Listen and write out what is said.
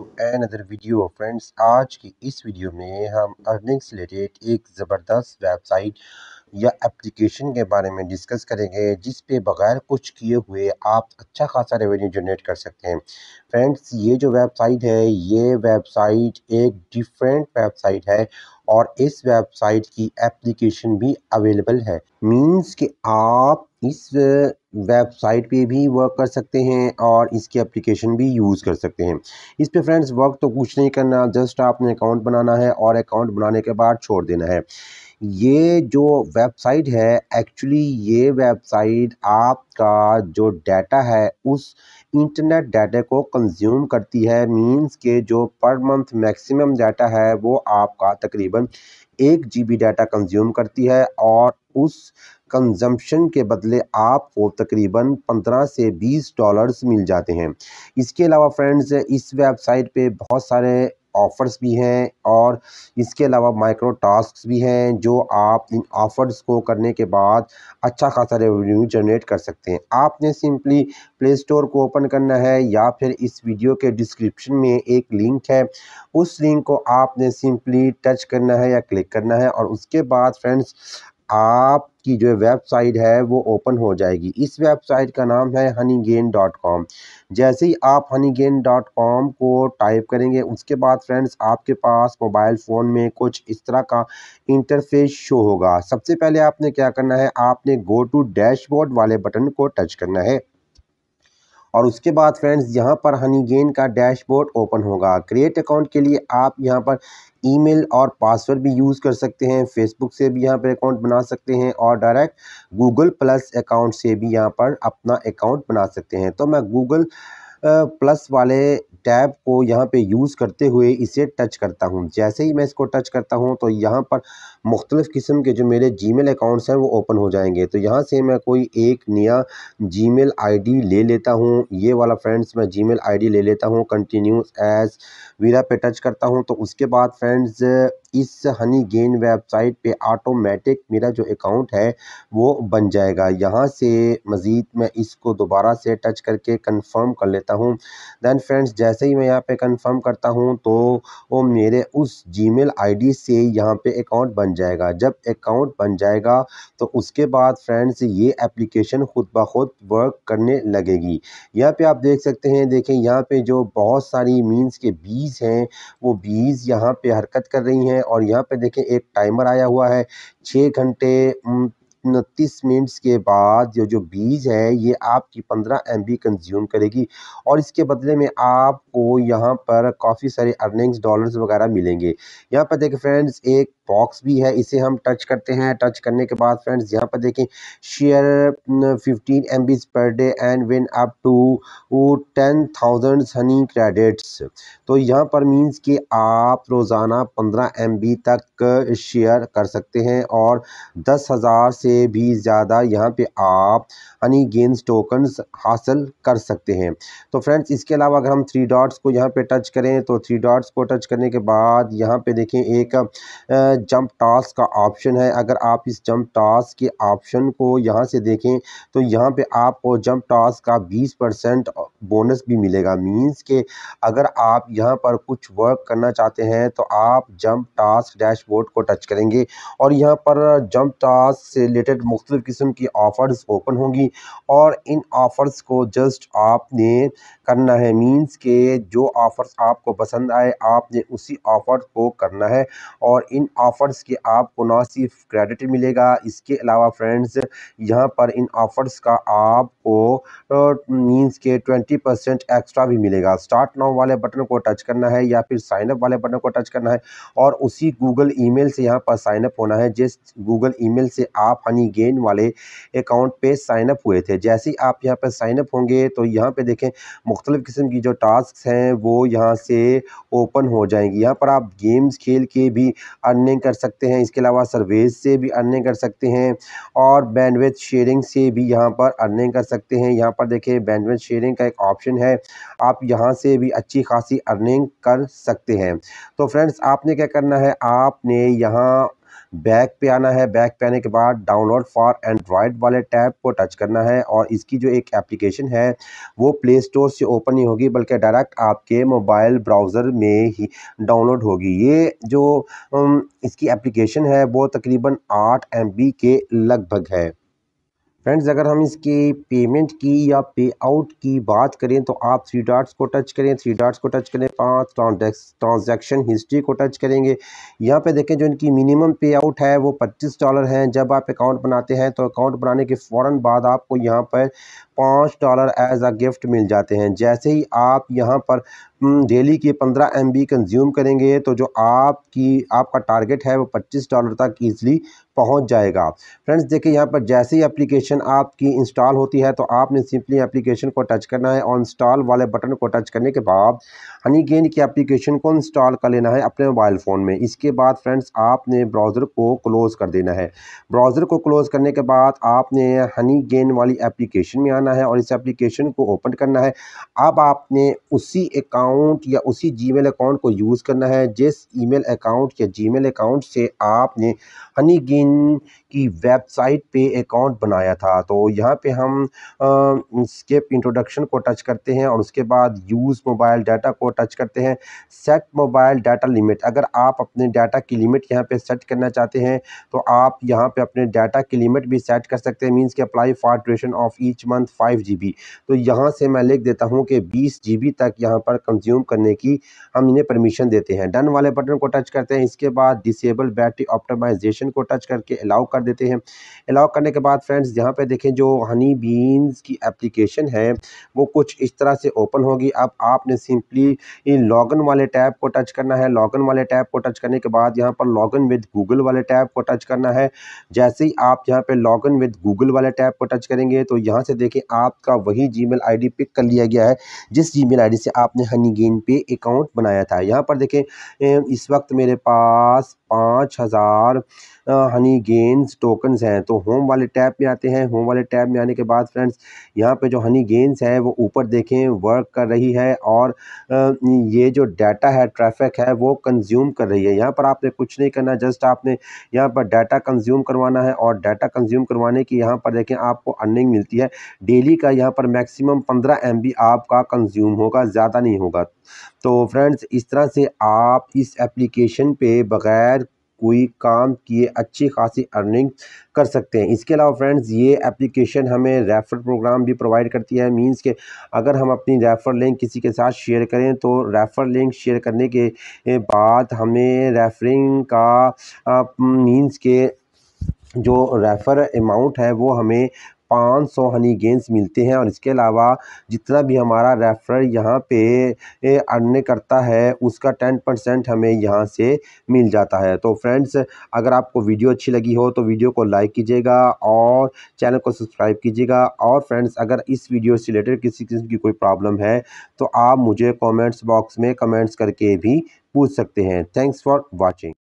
to another video friends आज की इस वीडियो में हम अर्निंग से रिलेटेड एक ज़बरदस्त वेबसाइट या एप्लीकेशन के बारे में डिस्कस करेंगे जिस पे बगैर कुछ किए हुए आप अच्छा खासा रेवेन्यू जनरेट कर सकते हैं फ्रेंड्स ये जो वेबसाइट है ये वेबसाइट एक डिफरेंट वेबसाइट है और इस वेबसाइट की एप्लीकेशन भी अवेलेबल है मींस कि आप इस वेबसाइट पे भी वर्क कर सकते हैं और इसकी एप्लीकेशन भी यूज़ कर सकते हैं इस पे फ्रेंड्स वर्क तो कुछ नहीं करना जस्ट आपने अकाउंट बनाना है और अकाउंट बनाने के बाद छोड़ देना है ये जो वेबसाइट है एक्चुअली ये वेबसाइट आपका जो डाटा है उस इंटरनेट डाटा को कंज्यूम करती है मींस के जो पर मंथ मैक्सिमम डाटा है वो आपका तकरीबन एक जी बी डाटा कंज्यूम करती है और उस कंजम्पशन के बदले आपको तकरीबन पंद्रह से बीस डॉलर्स मिल जाते हैं इसके अलावा फ्रेंड्स इस वेबसाइट पे बहुत सारे ऑफ़र्स भी हैं और इसके अलावा माइक्रो टास्क भी हैं जो आप इन ऑफ़र्स को करने के बाद अच्छा खासा रेवेन्यू जनरेट कर सकते हैं आपने सिंपली प्ले स्टोर को ओपन करना है या फिर इस वीडियो के डिस्क्रिप्शन में एक लिंक है उस लिंक को आपने सिंपली टच करना है या क्लिक करना है और उसके बाद फ्रेंड्स आपकी जो वेबसाइट है वो ओपन हो जाएगी इस वेबसाइट का नाम है हनी गेन डॉट कॉम जैसे ही आप हनी गेन डॉट कॉम को टाइप करेंगे उसके बाद फ्रेंड्स आपके पास मोबाइल फ़ोन में कुछ इस तरह का इंटरफेस शो होगा सबसे पहले आपने क्या करना है आपने गो टू डैशबोर्ड वाले बटन को टच करना है और उसके बाद फ्रेंड्स यहाँ पर हनी गेन का डैशबोर्ड ओपन होगा क्रिएट अकाउंट के लिए आप यहाँ पर ईमेल और पासवर्ड भी यूज़ कर सकते हैं फेसबुक से भी यहाँ पर अकाउंट बना सकते हैं और डायरेक्ट गूगल प्लस अकाउंट से भी यहाँ पर अपना अकाउंट बना सकते हैं तो मैं गूगल प्लस वाले टैब को यहाँ पे यूज़ करते हुए इसे टच करता हूँ जैसे ही मैं इसको टच करता हूँ तो यहाँ पर मुख्तलिफ़ किस्म के जो मेरे जी मेल अकाउंट्स हैं वो ओपन हो जाएंगे तो यहाँ से मैं कोई एक नया जी मेल आई डी ले लेता हूँ ये वाला फ्रेंड्स मैं जी मेल आई डी ले लेता हूँ कंटिन्यूस एज वीरा पे टच करता हूँ तो उसके बाद फ्रेंड्स इस हनी गेन वेबसाइट पे ऑटोमेटिक मेरा जो अकाउंट है वो बन जाएगा यहाँ से मज़ीद मैं इसको दोबारा से टच करके कंफर्म कर लेता हूँ दैन फ्रेंड्स जैसे ही मैं यहाँ पे कंफर्म करता हूँ तो वो मेरे उस जीमेल आईडी से यहाँ पे अकाउंट बन जाएगा जब अकाउंट बन जाएगा तो उसके बाद फ्रेंड्स ये एप्लीकेशन खुद ब खुद वर्क करने लगेगी यहाँ पे आप देख सकते हैं देखें यहाँ पे जो बहुत सारी मीन्स के बीज हैं वो बीज यहाँ पे हरकत कर रही हैं है और यहाँ पे देखें एक टाइमर आया हुआ है छः घंटे उनतीस मिनट्स के बाद जो जो बीज है ये आपकी पंद्रह एम कंज्यूम करेगी और इसके बदले में आपको यहाँ पर काफ़ी सारे अर्निंग्स डॉलर्स वगैरह मिलेंगे यहाँ पर देखें फ्रेंड्स एक बॉक्स भी है इसे हम टच करते हैं टच करने के बाद फ्रेंड्स यहाँ पर देखें share fifteen M per day and win up to ten thousand sunny credits तो यहाँ पर मींस कि आप रोज़ाना पंद्रह एम तक शेयर कर सकते हैं और दस हज़ार से भी ज़्यादा यहाँ पे आप हनी गेंस टोकन्स हासिल कर सकते हैं तो फ्रेंड्स इसके अलावा अगर हम थ्री डॉट्स को यहाँ पे टच करें तो थ्री डॉट्स को टच करने के बाद यहाँ पे देखें एक जंप टास्क का ऑप्शन है अगर आप इस जंप टास्क के ऑप्शन को यहाँ से देखें तो यहाँ पे आपको जंप टास्क का 20 परसेंट बोनस भी मिलेगा मींस के अगर आप यहाँ पर कुछ वर्क करना चाहते हैं तो आप जंप टास्क डैशबोर्ड को टच करेंगे और यहाँ पर जंप टास्क से रिलेटेड मुख्तलिफ़ किस्म की ऑफ़र्स ओपन होंगी और इन ऑफ़र्स को जस्ट आपने करना है मींस के जो ऑफ़र्स आपको पसंद आए आपने उसी ऑफ़र को करना है और इन ऑफ़र्स के आपको ना सिर्फ क्रेडिट मिलेगा इसके अलावा फ्रेंड्स यहाँ पर इन ऑफ़र्स का आप आपको मीन्स के ट्वेंटी परसेंट एक्स्ट्रा भी मिलेगा स्टार्ट नाउ वाले बटन को टच करना है या फिर साइनअप वाले बटन को टच करना है और उसी गूगल मेल से यहाँ पर साइनअप होना है जिस गूगल मेल से आप हनी गेन वाले अकाउंट पे साइनअप हुए थे जैसे ही आप यहाँ पर साइनअप होंगे तो यहाँ पर देखें मुख्तलिफ़ किस्म की जो टास्क हैं वो यहाँ से ओपन हो जाएंगी यहाँ पर आप गेम्स खेल के भी अर्निंग कर सकते हैं इसके अलावा सर्वेज से भी अर्निंग कर सकते हैं और बैंडविथ शेयरिंग से भी यहाँ पर अर्निंग कर सकते सकते हैं यहाँ पर देखिए बैंडविथ शेयरिंग का एक ऑप्शन है आप यहाँ से भी अच्छी खासी अर्निंग कर सकते हैं तो फ्रेंड्स आपने क्या करना है आपने यहाँ बैक पे आना है बैक पे आने के बाद डाउनलोड फॉर एंड्रॉयड वाले टैब को टच करना है और इसकी जो एक एप्लीकेशन है वो प्ले स्टोर से ओपन नहीं होगी बल्कि डायरेक्ट आपके मोबाइल ब्राउज़र में ही डाउनलोड होगी ये जो इसकी एप्लीकेशन है वो तकरीबन आठ एम के लगभग है फ्रेंड्स अगर हम इसके पेमेंट की या पे आउट की बात करें तो आप थ्री डॉट्स को टच करें थ्री डॉट्स को टच करें पाँच ट्रांजैक्शन हिस्ट्री को टच करेंगे यहाँ पे देखें जो इनकी मिनिमम पे आउट है वो पच्चीस डॉलर है जब आप अकाउंट बनाते हैं तो अकाउंट बनाने के फ़ौर बाद आपको यहाँ पर पाँच डॉलर एज अ गिफ्ट मिल जाते हैं जैसे ही आप यहाँ पर हम्म, डेली के पंद्रह एम बी कंज्यूम करेंगे तो जो आपकी आपका टारगेट है वो पच्चीस डॉलर तक ईज़िली पहुंच जाएगा फ्रेंड्स देखिए यहाँ पर जैसे ही एप्लीकेशन आपकी इंस्टॉल होती है तो आपने सिंपली एप्लीकेशन को टच करना है और इंस्टॉल वाले बटन को टच करने के बाद हनी गेंद की एप्लीकेशन को इंस्टॉल कर लेना है अपने मोबाइल फ़ोन में इसके बाद फ्रेंड्स आपने ब्राउज़र को क्लोज़ कर देना है ब्राउज़र को क्लोज़ करने के बाद आपने हनी गेंद वाली एप्लीकेशन में आना करना है और इस एप्लीकेशन को ओपन करना है अब आपने उसी अकाउंट या उसी जीमेल अकाउंट को यूज़ करना है जिस ईमेल अकाउंट या जीमेल अकाउंट से आपने हनी गिन की वेबसाइट पे अकाउंट बनाया था तो यहाँ पे हम स्केप इंट्रोडक्शन को टच करते हैं और उसके बाद यूज़ मोबाइल डाटा को टच करते हैं सेट मोबाइल डाटा लिमिट अगर आप अपने डाटा की लिमिट यहाँ पे सेट करना चाहते हैं तो आप यहाँ पे अपने डाटा की लिमिट भी सेट कर सकते हैं मीन्स के apply for duration of each month five G तो यहाँ से मैं लिख देता हूँ कि बीस जी तक यहाँ पर कंज्यूम करने की हम इन्हें परमिशन देते हैं डन वाले बटन को टच करते हैं इसके बाद डिसेबल बैटरी ऑप्टोमाइजेशन इनको टच करके अलाउ कर देते हैं अलाउ करने के बाद फ्रेंड्स यहाँ पे देखें जो हनी बीस की एप्लीकेशन है वो कुछ इस तरह से ओपन होगी अब आपने सिंपली इन लॉगन वाले टैब को टच करना है लॉगन वाले टैब को टच करने के बाद यहाँ पर लॉगन विद गूगल वाले टैब को टच करना है जैसे ही आप यहाँ पर लॉगन विद गूगल वाले टैब को टच करेंगे तो यहाँ से देखें आपका वही जी मेल पिक कर लिया गया है जिस जी मेल से आपने हनी गेन पे अकाउंट बनाया था यहाँ पर देखें इस वक्त मेरे पास पाँच हज़ार हनी गेंस टोकन्स हैं तो होम वाले टैब में आते हैं होम वाले टैब में आने के बाद फ्रेंड्स यहाँ पे जो हनी गेंस है वो ऊपर देखें वर्क कर रही है और ये जो डाटा है ट्रैफिक है वो कंज्यूम कर रही है यहाँ पर आपने कुछ नहीं करना जस्ट आपने यहाँ पर डाटा कंज्यूम करवाना है और डाटा कंज्यूम करवाने की यहाँ पर देखें आपको अर्निंग मिलती है डेली का यहाँ पर मैक्सिमम पंद्रह एम आपका कंज्यूम होगा ज़्यादा नहीं होगा तो फ्रेंड्स इस तरह से आप इस एप्लीकेशन पे बग़ैर कोई काम किए अच्छी खासी अर्निंग कर सकते हैं इसके अलावा फ्रेंड्स ये एप्लीकेशन हमें रेफर प्रोग्राम भी प्रोवाइड करती है मींस के अगर हम अपनी रेफ़र लिंक किसी के साथ शेयर करें तो रेफ़र लिंक शेयर करने के बाद हमें रेफरिंग का मींस के जो रेफ़र अमाउंट है वो हमें पाँच सौ हनी गेंस मिलते हैं और इसके अलावा जितना भी हमारा रेफरल यहाँ पे अर्न करता है उसका टेन परसेंट हमें यहाँ से मिल जाता है तो फ्रेंड्स अगर आपको वीडियो अच्छी लगी हो तो वीडियो को लाइक कीजिएगा और चैनल को सब्सक्राइब कीजिएगा और फ्रेंड्स अगर इस वीडियो से रिलेटेड किसी किस्म की कोई प्रॉब्लम है तो आप मुझे कॉमेंट्स बॉक्स में कमेंट्स करके भी पूछ सकते हैं थैंक्स फॉर वॉचिंग